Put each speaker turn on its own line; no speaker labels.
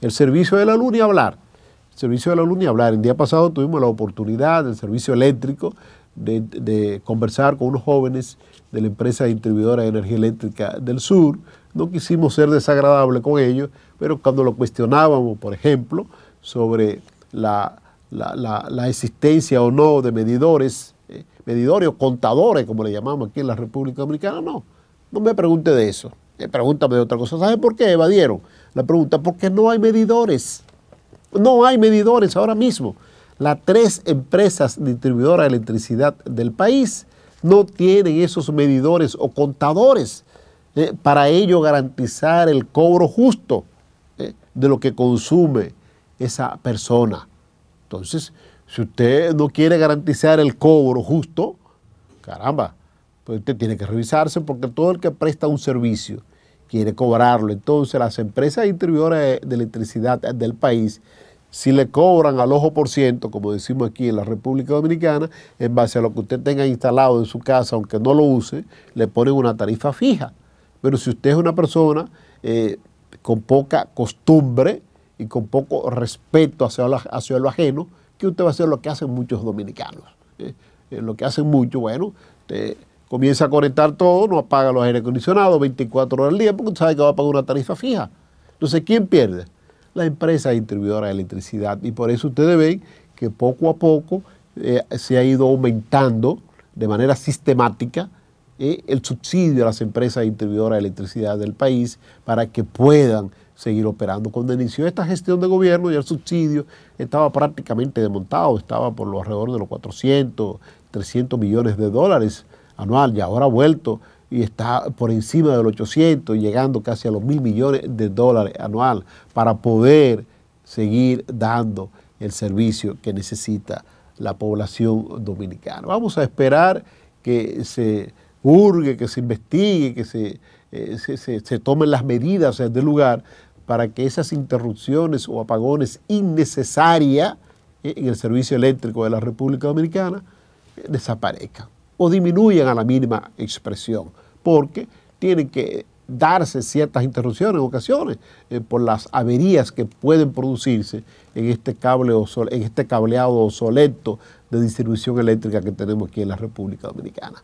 el servicio de la luna y hablar. El servicio de la luz y hablar. El día pasado tuvimos la oportunidad del servicio eléctrico de, conversar con unos jóvenes de la empresa distribuidora de energía eléctrica del sur. No quisimos ser desagradables con ellos, pero cuando lo cuestionábamos, por ejemplo, sobre la, existencia o no de medidores, eh, medidores o contadores, como le llamamos aquí en la República Dominicana, no, no me pregunte de eso. Eh, pregúntame de otra cosa. ¿Sabe por qué evadieron la pregunta? Porque no hay medidores. No hay medidores ahora mismo. Las tres empresas distribuidoras de electricidad del país no tienen esos medidores o contadores eh, para ello garantizar el cobro justo eh, de lo que consume esa persona. Entonces, si usted no quiere garantizar el cobro justo, caramba, pues usted tiene que revisarse porque todo el que presta un servicio quiere cobrarlo. Entonces las empresas distribuidoras de electricidad del país si le cobran al ojo por ciento, como decimos aquí en la República Dominicana, en base a lo que usted tenga instalado en su casa, aunque no lo use, le ponen una tarifa fija. Pero si usted es una persona eh, con poca costumbre y con poco respeto hacia lo, hacia lo ajeno, que usted va a hacer lo que hacen muchos dominicanos. Eh, eh, lo que hacen muchos, bueno, comienza a conectar todo, no apaga los aire acondicionados 24 horas al día porque sabe que va a pagar una tarifa fija. Entonces, ¿quién pierde? La empresa distribuidora de electricidad. Y por eso ustedes ven que poco a poco eh, se ha ido aumentando de manera sistemática eh, el subsidio a las empresas distribuidoras de electricidad del país para que puedan seguir operando. Cuando inició esta gestión de gobierno y el subsidio estaba prácticamente desmontado, estaba por lo alrededor de los 400, 300 millones de dólares anual y ahora ha vuelto y está por encima del 800, llegando casi a los mil millones de dólares anual para poder seguir dando el servicio que necesita la población dominicana. Vamos a esperar que se urge, que se investigue, que se, eh, se, tomen las medidas del lugar para que esas interrupciones o apagones innecesarias eh, en el servicio eléctrico de la República Dominicana eh, desaparezcan o disminuyen a la mínima expresión, porque tienen que darse ciertas interrupciones en ocasiones eh, por las averías que pueden producirse en este, cable o en este cableado obsoleto de distribución eléctrica que tenemos aquí en la República Dominicana.